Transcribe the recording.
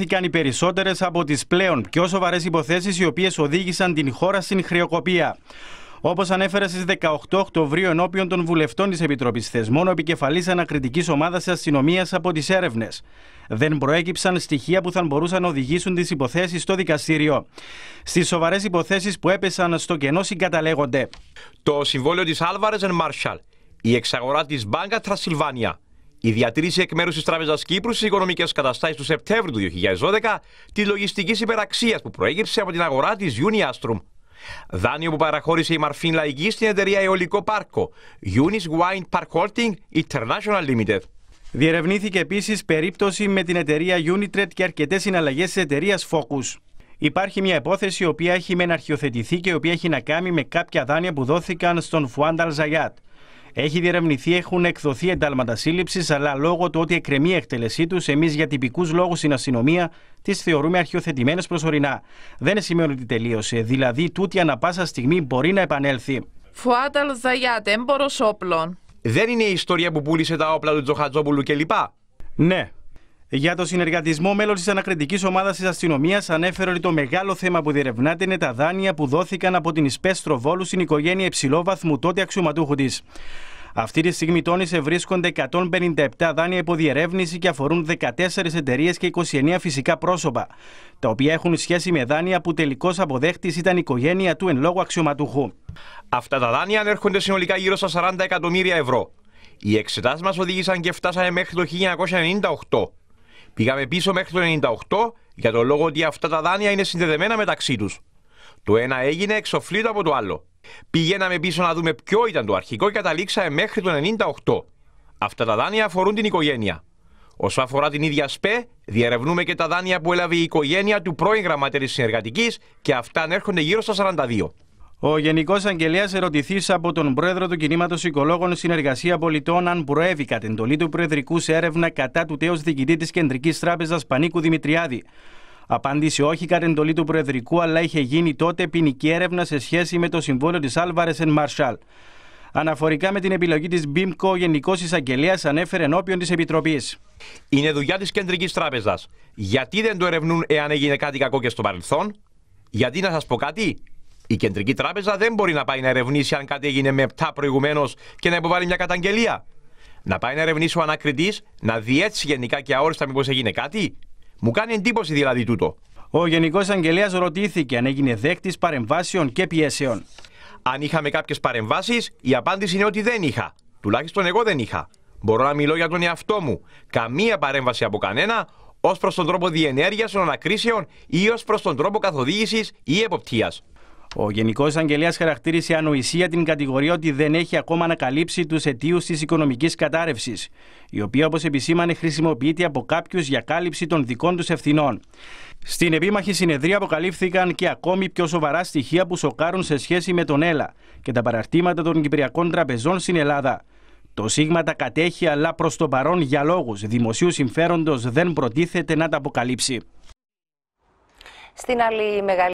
αναφέρθηκαν οι περισσότερες από τις πλέον πιο σοβαρές υποθέσεις οι οποίες οδήγησαν την χώρα στην χρεοκοπία. Όπως ανέφερε στι 18 Οκτωβρίου ενώπιον των βουλευτών της Επιτροπής Θεσμών, ο επικεφαλής ανακριτικής ομάδας αστυνομίας από τις έρευνες. Δεν προέκυψαν στοιχεία που θα μπορούσαν να οδηγήσουν τις υποθέσεις στο δικαστήριο. Στις σοβαρές υποθέσεις που έπεσαν στο κενό συγκαταλέγονται. Το συμβόλαιο της Άλβαρες Μάρσαλ, η εξαγορά της Μπάνκα Τρασιλβάνια, η διατήρηση εκ μέρου τη Τράπεζας Κύπρου στις οικονομικές καταστάσεις του Σεπτέμβριου του 2012 τη λογιστική υπεραξίας που προέγυψε από την αγορά της Uniastrum. Δάνειο που παραχώρησε η Μαρφίν Λαϊκή στην εταιρεία Αιωλικό Πάρκο, Unis Wine Park Holding International Limited. Διερευνήθηκε επίσης περίπτωση με την εταιρεία Unitred και αρκετές συναλλαγές της εταιρείας Focus. Υπάρχει μια υπόθεση η οποία έχει μεναρχιοθετηθεί και η οποία έχει να κάνει με κάποια δάνεια που δόθηκαν στον Φουάνταλ Ζαγιάτ. Έχει διερευνηθεί, έχουν εκδοθεί εντάλματα σύλληψης, αλλά λόγω του ότι εκκρεμεί η εκτέλεσή τους, εμείς για τυπικούς λόγους στην αστυνομία τις θεωρούμε αρχιοθετημένε προσωρινά. Δεν σημαίνει ότι τελείωσε, δηλαδή τούτη ανα πάσα στιγμή μπορεί να επανέλθει. Φουάταλ Ζαγιάτ, έμπορος όπλων. Δεν είναι η ιστορία που πούλησε τα όπλα του Τζοχατζόπουλου κλπ. Ναι. Για το συνεργατισμό, μέλος της ανακριτικής ομάδας της αστυνομίας ανέφερε ότι το μεγάλο θέμα που διερευνάται είναι τα δάνεια που δόθηκαν από την Ισπέστρο Βόλου στην οικογένεια βαθμού τότε αξιωματούχου της. Αυτή τη στιγμή, τόνισε, βρίσκονται 157 δάνεια υπό και αφορούν 14 εταιρείες και 29 φυσικά πρόσωπα, τα οποία έχουν σχέση με δάνεια που τελικώς αποδέχτης ήταν η οικογένεια του εν λόγω αξιωματούχου. Αυτά τα δάνεια ανέρχονται συνολικά γύρω στα 40 εκατομμύρια ευρώ. Οι εξετάσεις μας οδήγησαν και φτάσαμε μέχρι το 1998. Πήγαμε πίσω μέχρι το 1998 για το λόγο ότι αυτά τα δάνεια είναι συνδεδεμένα μεταξύ τους. Το ένα έγινε εξοφλήτω από το άλλο. Πηγαίναμε πίσω να δούμε ποιο ήταν το αρχικό και καταλήξαμε μέχρι το 98. Αυτά τα δάνεια αφορούν την οικογένεια. Όσο αφορά την ίδια ΣΠΕ, διερευνούμε και τα δάνεια που έλαβε η οικογένεια του πρώην γραμματέρη συνεργατικής και αυτά ανέρχονται γύρω στα 42. Ο Γενικός Αγγελέας ερωτηθεί από τον πρόεδρο του Κινήματος Οικολόγων Συνεργασία Πολιτών αν προέβη κατ' εντολή του Προεδρικού σε έρευνα κατά του τέο διοικητή της Κεντρικής Τράπεζας Πανίκου Δημητριάδη. Απάντηση όχι κατά εντολή του Προεδρικού, αλλά είχε γίνει τότε ποινική έρευνα σε σχέση με το συμβόλαιο της Άλβαρες εν Μαρσάλ. Αναφορικά με την επιλογή της BIMCO, ο Γενικός Εισαγγελέας ανέφερε ενώπιον της Επιτροπής. Είναι δουλειά της Κεντρικής Τράπεζας. Γιατί δεν το ερευνούν εάν έγινε κάτι κακό και στο παρελθόν. Γιατί να σας πω κάτι, η Κεντρική Τράπεζα δεν μπορεί να πάει να ερευνήσει αν κάτι έγινε με 7 προηγουμένως και να υποβάλει μια καταγγελία. Να πάει να ερευνήσει ο ανακριτής, να δει έτσι γενικά και αόριστα μήπως έγινε κάτι. Μου κάνει εντύπωση δηλαδή τούτο. Ο Γενικός Αγγελέας ρωτήθηκε αν έγινε δέκτη παρεμβάσεων και πιέσεων. Αν είχαμε κάποιες παρεμβάσεις, η απάντηση είναι ότι δεν είχα. Τουλάχιστον εγώ δεν είχα. Μπορώ να μιλώ για τον εαυτό μου. Καμία παρέμβαση από κανένα ως προς τον τρόπο διενέργειας των ανακρίσεων ή ως προς τον τρόπο καθοδήγησης ή εποπτείας. Ο Γενικός Αγγελέα χαρακτήρισε ανοησία την κατηγορία ότι δεν έχει ακόμα ανακαλύψει τους αιτίους της οικονομικής κατάρρευσης, η οποία, όπως επισήμανε, χρησιμοποιείται από κάποιους για κάλυψη των δικών τους ευθυνών. Στην επίμαχη συνεδρία αποκαλύφθηκαν και ακόμη πιο σοβαρά στοιχεία που σοκάρουν σε σχέση με τον ΕΛΑ και τα παραρτήματα των Κυπριακών Τραπεζών στην Ελλάδα. Το ΣΥΓΜΑ τα κατέχει, αλλά προς το παρόν για λόγους δημοσίου συμφέροντος δεν προτίθεται να τα αποκαλύψει. Στην άλλη μεγάλη